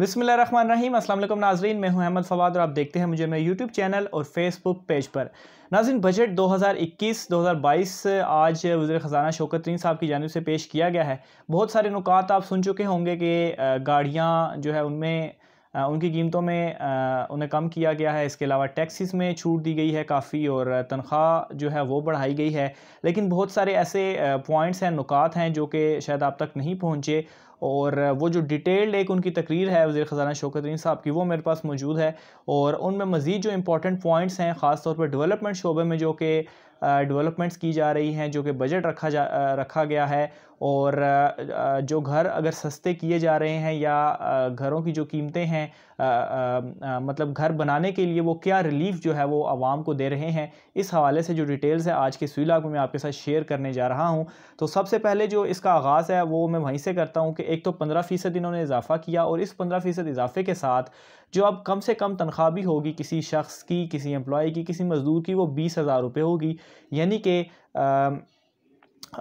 रही असल नाजरीन मैं हूं अहमद फवाद और आप देखते हैं मुझे मेरे यूट्यूब चैनल और फेसबुक पेज पर नाजिन बजट 2021-2022 आज वजी ख़जाना शौकत तरीन साहब की जानब से पेश किया गया है बहुत सारे नुकात आप सुन चुके होंगे कि गाड़ियाँ जो है उनमें उनकी कीमतों में उन्हें कम किया गया है इसके अलावा टैक्सीज़ में छूट दी गई है काफ़ी और तनख्वाह जो है वो बढ़ाई गई है लेकिन बहुत सारे ऐसे पॉइंट्स हैं नुकात हैं जो कि शायद आप तक नहीं पहुँचे और वो जो डिटेल्ड एक उनकी तकरीर है वजी ख़जाना शोकतरीन साहब की वो मेरे पास मौजूद है और उनमें मज़ीद जो इंपॉर्टेंट पॉइंट्स हैं ख़ास तौर पर डेवलपमेंट शोबे में जो कि डेवलपमेंट्स की जा रही हैं जो कि बजट रखा जा रखा गया है और जो घर अगर सस्ते किए जा रहे हैं या घरों की जो कीमतें हैं मतलब घर बनाने के लिए वो क्या रिलीफ जो है वो आवाम को दे रहे हैं इस हवाले से जो डिटेल्स है आज के सुई लाख में मैं आपके साथ शेयर करने जा रहा हूँ तो सबसे पहले जो इसका आगाज़ है वो मैं वहीं से करता हूँ कि एक तो पंद्रह फ़ीसद इन्होंने इजाफ़ा किया और इस पंद्रह फ़ीसद इजाफे के साथ जो अब कम से कम तनख्वाह भी होगी किसी शख्स की किसी एम्प्लॉय की किसी मज़दूर की वो बीस हज़ार रुपये होगी यानी कि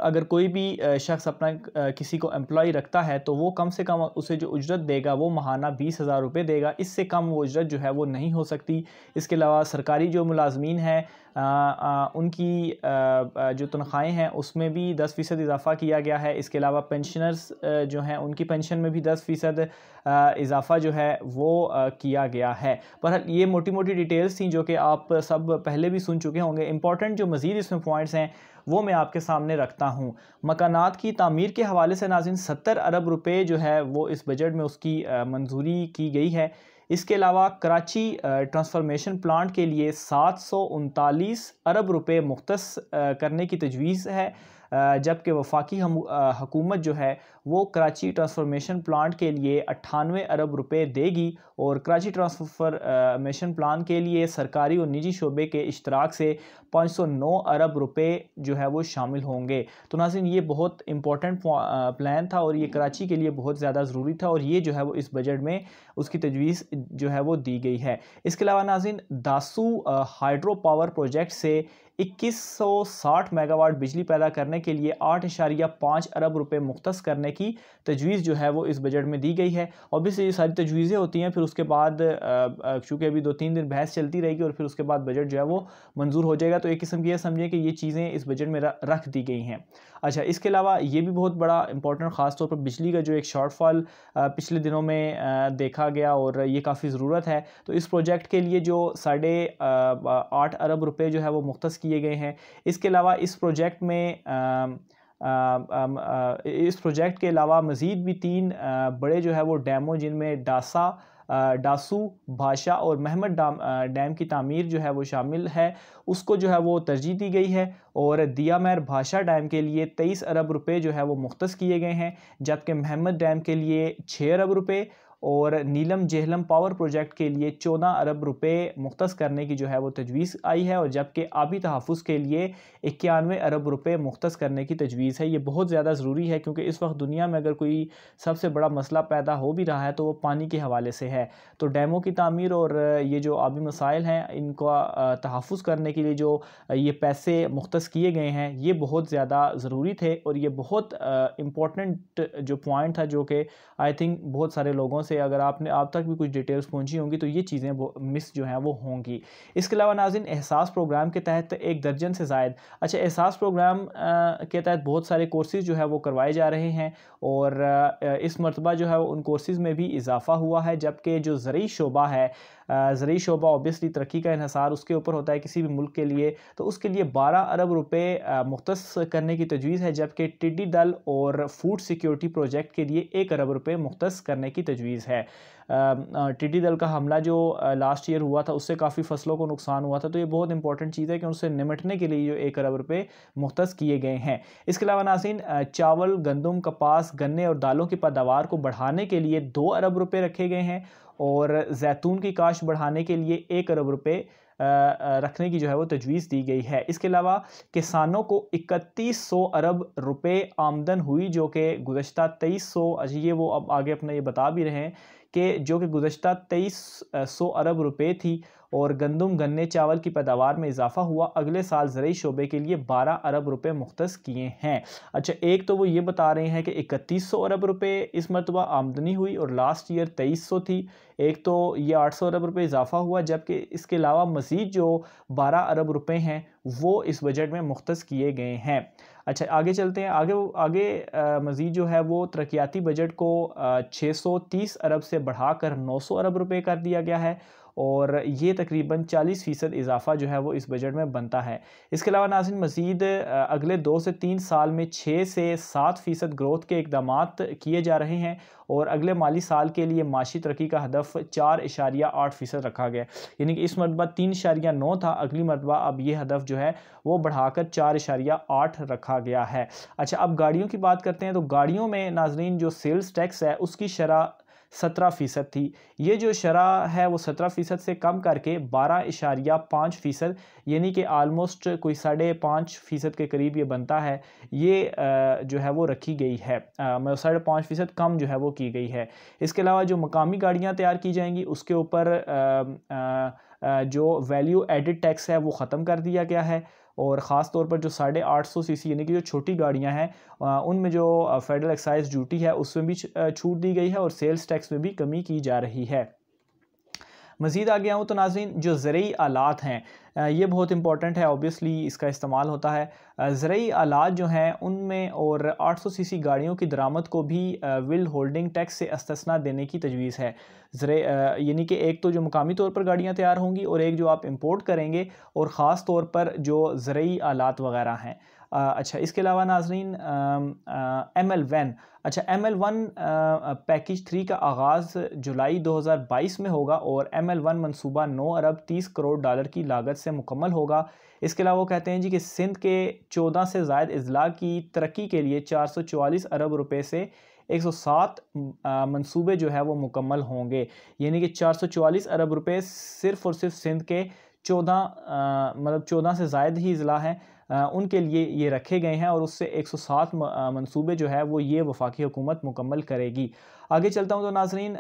अगर कोई भी शख्स अपना किसी को एम्प्लॉय रखता है तो वो कम से कम उसे जो उजरत देगा वो महाना बीस हज़ार रुपये देगा इससे कम वो उजरत जो है वो नहीं हो सकती इसके अलावा सरकारी जो मुलाजमीन हैं उनकी आ, जो तनख्वाहें हैं उसमें भी दस फ़ीसद इजाफ़ा किया गया है इसके अलावा पेंशनर्स जो हैं उनकी पेंशन में भी दस फ़ीसद इजाफ़ा जो है वो किया गया है पर ये मोटी मोटी डिटेल्स थी जो कि आप सब पहले भी सुन चुके होंगे इंपॉर्टेंट जो मज़ीद इसमें पॉइंट्स हैं वो मैं आपके सामने रखता हूँ मकानात की तमीर के हवाले से नाजिन सत्तर अरब रुपये जो है वो इस बजट में उसकी मंजूरी की गई है इसके अलावा कराची ट्रांसफॉर्मेशन प्लांट के लिए सात सौ उनतालीस अरब रुपये मुख्त करने की तजवीज़ है जबकि वफाकी हकूमत जो है वो कराची ट्रांसफॉर्मेशन प्लांट के लिए अट्ठानवे अरब रुपए देगी और कराची ट्रांसफॉर्मेशन प्लान के लिए सरकारी और निजी शोबे के इश्तराक से 509 अरब रुपए जो है वो शामिल होंगे तो नाजिन ये बहुत इंपॉर्टेंट प्लान था और ये कराची के लिए बहुत ज़्यादा ज़रूरी था और ये जो है वो इस बजट में उसकी तजवीज़ जो है वो दी गई है इसके अलावा नाजिन दासू हाइड्रो पावर प्रोजेक्ट से 2160 मेगावाट बिजली पैदा करने के लिए आठ इशारिया पाँच अरब रुपये मुख्त करने की तजवीज़ जो है वो इस बजट में दी गई है ऑब्वियसली ये सारी तजवीज़ें होती हैं फिर उसके बाद चूँकि अभी दो तीन दिन बहस चलती रहेगी और फिर उसके बाद बजट जो है वो मंजूर हो जाएगा तो एक किस्म की यह समझें कि ये चीज़ें इस बजट में रख दी गई हैं अच्छा इसके अलावा ये भी बहुत बड़ा इंपॉर्टेंट ख़ासतौर पर बिजली का जो एक शॉर्टफॉल पिछले दिनों में देखा गया और ये काफ़ी ज़रूरत है तो इस प्रोजेक्ट के लिए जो साढ़े आठ अरब रुपये जो है वो मुख्त किया किए गए हैं इसके अलावा इस प्रोजेक्ट में आ, आ, आ, इस प्रोजेक्ट के अलावा मज़ीद भी तीन बड़े जो है वो डैमों जिनमें डासा डासू भाषा और महमद डाम डैम की तमीर जो है वो शामिल है उसको जो है वो तरजीह दी गई है और दिया मैर भाषा डैम के लिए तेईस अरब रुपये जो है वो मुख्त किए गए हैं जबकि महमद डैम के लिए छः अरब रुपये और नीलम जेहलम पावर प्रोजेक्ट के लिए चौदह अरब रुपए मुख्त करने की जो है वो तजवीज़ आई है और जबकि आबी तहफ़ के लिए इक्यानवे अरब रुपए मुख्त करने की तजवीज़ है ये बहुत ज़्यादा ज़रूरी है क्योंकि इस वक्त दुनिया में अगर कोई सबसे बड़ा मसला पैदा हो भी रहा है तो वो पानी के हवाले से है तो डैमों की तमीर और ये जो आबी मसाइल हैं इनका तहफ़ करने के लिए जो ये पैसे मुख्त किए गए हैं ये बहुत ज़्यादा ज़रूरी थे और ये बहुत इम्पोर्टेंट जो पॉइंट था जो कि आई थिंक बहुत सारे लोगों से अगर आपने आप तक भी कुछ डिटेल्स पहुँची होंगी तो ये चीज़ें मिस जो हैं वो होंगी इसके अलावा नाजिन एहसास प्रोग्राम के तहत एक दर्जन से जायद अच्छा एहसास प्रोग्राम के तहत बहुत सारे कोर्सेज़ जो है वो करवाए जा रहे हैं और इस मरतबा जो है उन कोर्सेज़ में भी इजाफ़ा हुआ है जबकि जो ज़रूरी शोबा है ज़रूरी शोबा ऑबियसली तरक्की का इहसार उसके ऊपर होता है किसी भी मुल्क के लिए तो उसके लिए बारह अरब रुपये मुख्त करने की तजवीज़ है जबकि टिड्डी दल और फूड सिक्योरिटी प्रोजेक्ट के लिए एक अरब रुपये मुख्त करने की तजवीज़ चीज़ है टिडी um, दल uh, का हमला जो लास्ट uh, ईयर हुआ था उससे काफ़ी फसलों को नुकसान हुआ था तो ये बहुत इंपॉर्टेंट चीज़ है कि उनसे निमटने के लिए जो एक अरब रुपये मुख्त किए गए हैं इसके अलावा नासिन uh, चावल गंदम कपास गन्ने और दालों की पैदावार को बढ़ाने के लिए दो अरब रुपये रखे गए हैं और जैतून की काश्त बढ़ाने के लिए एक अरब रुपये रखने की जो है वो तजवीज़ दी गई है इसके अलावा किसानों को इकतीस सौ अरब रुपये आमदन हुई जो कि गुज्त तेईस सौ ये वो अब आगे अपना ये बता भी रहे हैं कि जो कि गुज्त तेईस सौ अरब रुपये थी और गंदम गन्ने चावल की पैदावार में इजाफा हुआ अगले साल ज़रूरी शोबे के लिए बारह अरब रुपये मुख्त किए हैं अच्छा एक तो वो ये बता रहे हैं कि इकतीस सौ अरब रुपये इस मरतबा आमदनी हुई और लास्ट ईयर तेईस सौ थी एक तो ये आठ सौ अरब रुपये इजाफा हुआ जबकि इसके अलावा मज़ीद जो बारह अरब रुपये हैं वो इस बजट में मुख्त किए गए हैं अच्छा आगे चलते हैं आगे आगे मज़ीद जो है वो तरक्याती बजट को छः सौ तीस अरब से बढ़ाकर नौ सौ अरब रुपये कर दिया गया है और ये तकरीबन चालीस फ़ीसद इजाफा जो है वो इस बजट में बनता है इसके अलावा नाजिन मजीद अगले दो से तीन साल में छः से सात फ़ीसद ग्रोथ के इकदाम किए जा रहे हैं और अगले माली साल के लिए माशी तरक्की का हदफ चार इशारिया आठ फ़ीसद रखा गया यानी कि इस मरतबा तीन इशारिया नौ था अगली मरतबा अब ये हदफ जो है वो बढ़ाकर चार इशारिया आठ रखा गया है अच्छा अब गाड़ियों की बात करते हैं तो गाड़ियों में नाजरीन जो सेल्स टैक्स है उसकी शरह सत्रह फ़ीसद थी ये जो शरह है वो सत्रह फ़ीसद से कम करके बारह इशारिया पाँच फ़ीसद यानी कि आलमोस्ट कोई साढ़े पाँच फ़ीसद के करीब ये बनता है ये जो है वो रखी गई है मतलब साढ़े पाँच फ़ीसद कम जो है वो की गई है इसके अलावा जो मकामी गाड़ियाँ तैयार की जाएंगी उसके ऊपर जो वैल्यू एडिड टैक्स है वो ख़त्म कर दिया गया है और ख़ास तौर पर जो साढ़े आठ सौ सी सी यानी कि जो छोटी गाड़ियाँ हैं उनमें जो फेडरल एक्साइज ड्यूटी है उसमें भी छूट दी गई है और सेल्स टैक्स में भी कमी की जा रही है मज़ीद आगे आऊँ तो नाजीन जो ज़रूरी आलात हैं ये बहुत इंपॉर्टेंट है ऑब्वियसली इसका इस्तेमाल होता है ज़रूरी आलात जो हैं उनमें और 800 सीसी गाड़ियों की दरामद को भी विल होल्डिंग टैक्स से अस्तना देने की तजवीज़ है ज़रे यानी कि एक तो जो मुकामी तौर पर गाड़ियाँ तैयार होंगी और एक जो आप इम्पोर्ट करेंगे और ख़ास तौर पर जो ज़रूरी आलात वगैरह हैं अच्छा इसके अलावा नाजरीन एम एल वन अच्छा M L one package three का आगाज़ जुलाई 2022 में होगा और एम एल वन मनसूबा नौ अरब तीस करोड़ डॉलर की लागत से मुकम्मल होगा इसके अलावा वो कहते हैं जी कि सिंध के चौदह से जायद अजला की तरक्की के लिए चार सौ चवालीस अरब रुपये से एक सौ सात मनसूबे जो है वो मुकम्मल होंगे यानी कि चार सौ चवालीस अरब रुपये सिर्फ़ और सिर्फ सिंध के चौदह मतलब चौदह से जायद ही अजला हैं उनके लिए ये रखे गए हैं और उससे 107 मंसूबे जो है वो ये वफाकी हुकूमत मुकम्मल करेगी आगे चलता हूँ तो नाजरीन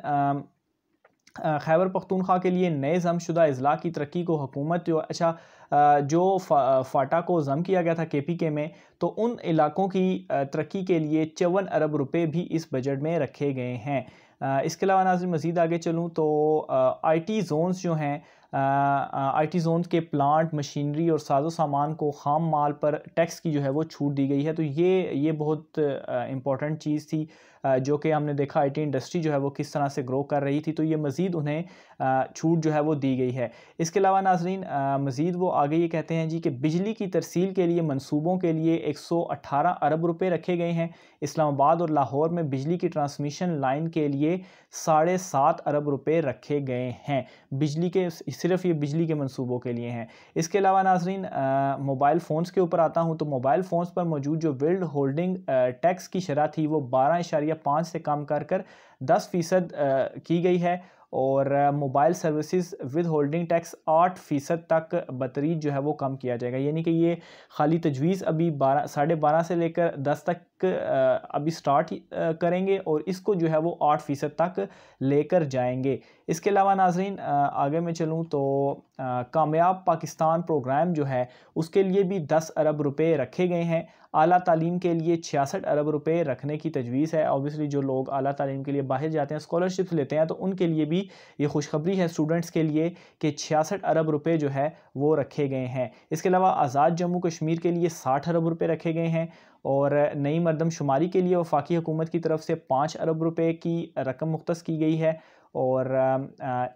खैबर पख्तूनख्वा के लिए नए जमशुदा अजला की तरक्की को हुकूमत जो अच्छा जो फा, फाटा को ज़म किया गया था के पी के में तो उन इलाकों की तरक्की के लिए चौवन अरब रुपये भी इस बजट में रखे गए हैं इसके अलावा नाजर मज़ीद आगे चलूँ तो आई टी जोन्स जो हैं आई टी जोन के प्लांट मशीनरी और साजो सामान को खाम माल पर टैक्स की जो है वो छूट दी गई है तो ये ये बहुत इंपॉर्टेंट चीज़ थी जो कि हमने देखा आईटी इंडस्ट्री जो है वो किस तरह से ग्रो कर रही थी तो ये मज़ीद उन्हें छूट जो है वो दी गई है इसके अलावा नाजरीन मज़ीद वो आगे ये कहते हैं जी कि बिजली की तरसील के लिए मनसूबों के लिए एक सौ अट्ठारह अरब रुपये रखे गए हैं इस्लामाबाद और लाहौर में बिजली की ट्रांसमिशन लाइन के लिए साढ़े सात अरब रुपये रखे गए हैं बिजली के सिर्फ ये बिजली के मनसूबों के लिए हैं इसके अलावा नाजरीन मोबाइल फ़ोन्स के ऊपर आता हूँ तो मोबाइल फ़ोन्स पर मौजूद जो वर्ल्ड होल्डिंग टैक्स की शरह थी वो बारह इशारिया पाँच से कम कर कर दस फ़ीसद की गई है और mobile services withholding tax आठ फ़ीसद तक बतरीज जो है वो कम किया जाएगा यानी कि ये खाली तजवीज़ अभी बारह साढ़े बारह से लेकर दस तक अभी स्टार्ट करेंगे और इसको जो है वो आठ फ़ीसद तक लेकर जाएंगे इसके अलावा नाजरीन आगे मैं चलूँ तो कामयाब पाकिस्तान प्रोग्राम जो है उसके लिए भी दस अरब रुपये रखे गए हैं अली तालीम के लिए छियासठ अरब रुपये रखने की तजवीज़ है ऑब्वियसली जो लोग अली तालीम के लिए बाहर जाते हैं स्कॉलरशिप्स लेते हैं तो उनके लिए भी ये खुशखबरी है स्टूडेंट्स के लिए कि छियासठ अरब रुपये जो है वो रखे गए हैं इसके अलावा आज़ाद जम्मू कश्मीर के लिए साठ अरब रुपये रखे गए हैं और नई मरदमशुमारी के लिए वफाकी हुकूमत की तरफ से पाँच अरब रुपये की रकम मुख्त की गई है और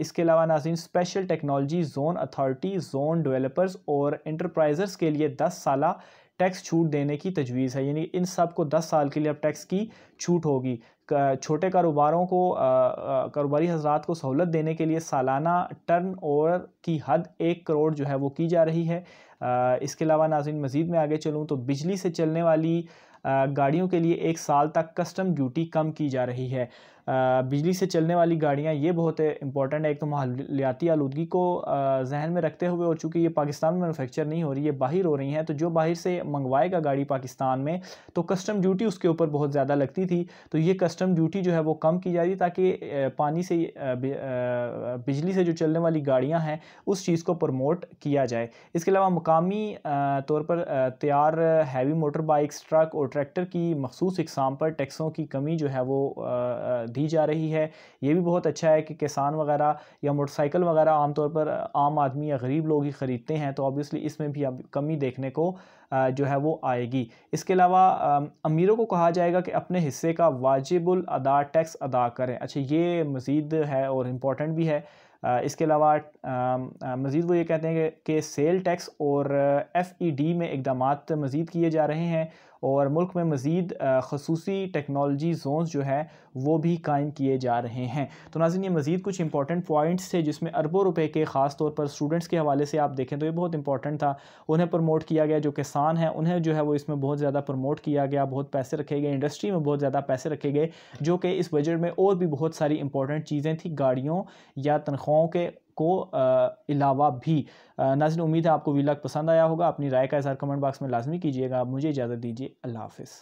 इसके अलावा नाजीन special technology zone authority zone developers और इंटरप्राइजर्स के लिए दस साल टैक्स छूट देने की तजवीज़ है यानी इन सब को दस साल के लिए अब टैक्स की छूट होगी छोटे कारोबारों को कारोबारी हजरात को सहूलत देने के लिए सालाना टर्न ओवर की हद एक करोड़ जो है वो की जा रही है इसके अलावा नाजिन मज़ीद में आगे चलूँ तो बिजली से चलने वाली गाड़ियों के लिए एक साल तक कस्टम ड्यूटी कम की जा रही है बिजली से चलने वाली गाड़ियाँ ये बहुत इंपॉर्टेंट है एक तो माहौलियाती आलूदगी को जहन में रखते हुए और चूँकि ये पाकिस्तान में मैनुफेक्चर नहीं हो रही है बाहर हो रही हैं तो जो बाहर से मंगवाएगा गाड़ी पाकिस्तान में तो कस्टम ड्यूटी उसके ऊपर बहुत ज़्यादा लगती थी तो ये कस्टम ड्यूटी जो है वो कम की जा रही ताकि पानी से बिजली से जो चलने वाली गाड़ियाँ हैं उस चीज़ को प्रमोट किया जाए इसके अलावा मकामी तौर पर तैयार हैवी मोटर बाइक्स ट्रक और ट्रैक्टर की मखसूस इकसाम पर टैक्सों की कमी जो है वो दी जा रही है ये भी बहुत अच्छा है कि किसान वगैरह या मोटरसाइकिल वगैरह आमतौर पर आम आदमी या गरीब लोग ही ख़रीदते हैं तो ऑब्वियसली इसमें भी अब कमी देखने को जो है वो आएगी इसके अलावा अमीरों को कहा जाएगा कि अपने हिस्से का वाजिबुल अदा टैक्स अदा करें अच्छा ये मज़ीद है और इम्पॉर्टेंट भी है इसके अलावा मज़ीद वो ये कहते हैं कि सेल टैक्स और एफ़ ई डी में इकदाम मज़ीद किए जा रहे हैं और मुल्क में मज़ीद खसूस टेक्नोलॉजी जोन्स जो है वो भी कायम किए जा रहे हैं तो नाजिन ये मज़ीद कुछ इंपॉर्टेंट पॉइंट्स थे जिसमें अरबों रुपए के ख़ास तौर पर स्टूडेंट्स के हवाले से आप देखें तो ये बहुत इंपॉर्टेंट था उन्हें प्रमोट किया गया जो किसान हैं उन्हें जो है वो इसमें बहुत ज़्यादा प्रमोट किया गया बहुत पैसे रखे गए इंडस्ट्री में बहुत ज़्यादा पैसे रखे गए जो कि इस बजट में और भी बहुत सारी इंपॉर्टेंट चीज़ें थी गाड़ियों या तनख्वाहों के को अलावा भी नाजिन उम्मीद है आपको वीलाग पसंद आया होगा अपनी राय का इजहार कमेंट बॉक्स में लाजमी कीजिएगा मुझे इजाज़त दीजिए अल्लाह हाफिज़